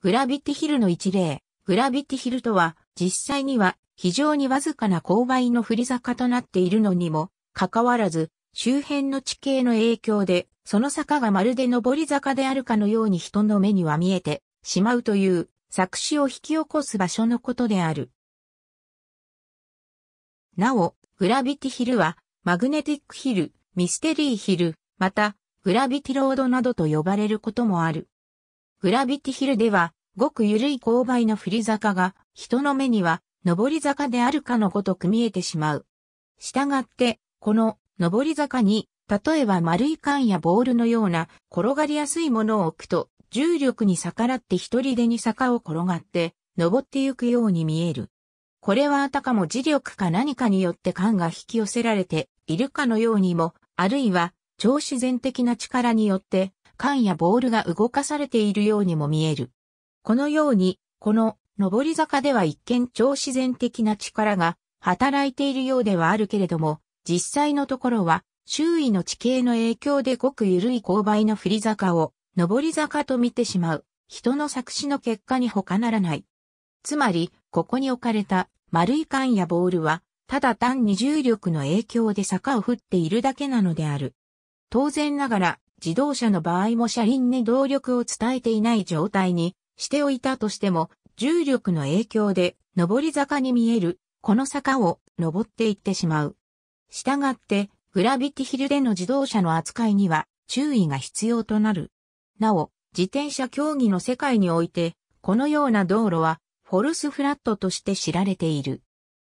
グラビティヒルの一例、グラビティヒルとは、実際には非常にわずかな勾配の振り坂となっているのにも、かかわらず、周辺の地形の影響で、その坂がまるで上り坂であるかのように人の目には見えてしまうという、作詞を引き起こす場所のことである。なお、グラビティヒルは、マグネティックヒル、ミステリーヒル、また、グラビティロードなどと呼ばれることもある。グラビティヒルでは、ごく緩い勾配の振り坂が、人の目には、上り坂であるかのごとく見えてしまう。したがって、この、上り坂に、例えば丸い缶やボールのような、転がりやすいものを置くと、重力に逆らって一人でに坂を転がって、登ってゆくように見える。これはあたかも磁力か何かによって缶が引き寄せられているかのようにも、あるいは超自然的な力によって缶やボールが動かされているようにも見える。このように、この上り坂では一見超自然的な力が働いているようではあるけれども、実際のところは周囲の地形の影響でごく緩い勾配の振り坂を上り坂と見てしまう人の作詞の結果に他ならない。つまり、ここに置かれた丸い缶やボールは、ただ単に重力の影響で坂を振っているだけなのである。当然ながら、自動車の場合も車輪に動力を伝えていない状態にしておいたとしても、重力の影響で上り坂に見える、この坂を登っていってしまう。したがって、グラビティヒルでの自動車の扱いには注意が必要となる。なお、自転車競技の世界において、このような道路はフォルスフラットとして知られている。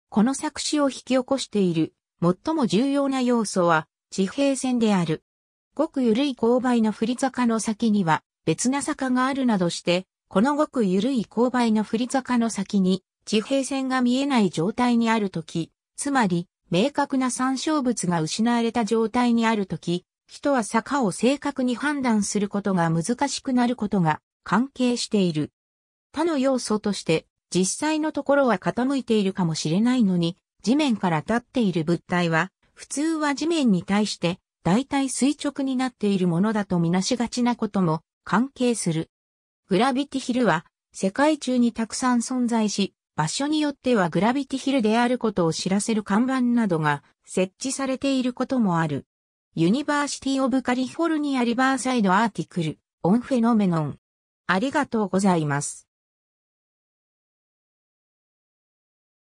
この作詞を引き起こしている最も重要な要素は地平線である。ごく緩い勾配の振り坂の先には別な坂があるなどして、このごく緩い勾配の振り坂の先に地平線が見えない状態にあるとき、つまり明確な参照物が失われた状態にあるとき、人は坂を正確に判断することが難しくなることが関係している。他の要素として、実際のところは傾いているかもしれないのに、地面から立っている物体は、普通は地面に対して大体垂直になっているものだとみなしがちなことも関係する。グラビティヒルは世界中にたくさん存在し、場所によってはグラビティヒルであることを知らせる看板などが設置されていることもある。ユニバーシティオブカリフォルニアリバーサイドアーティクル、オンフェノメノン。ありがとうございます。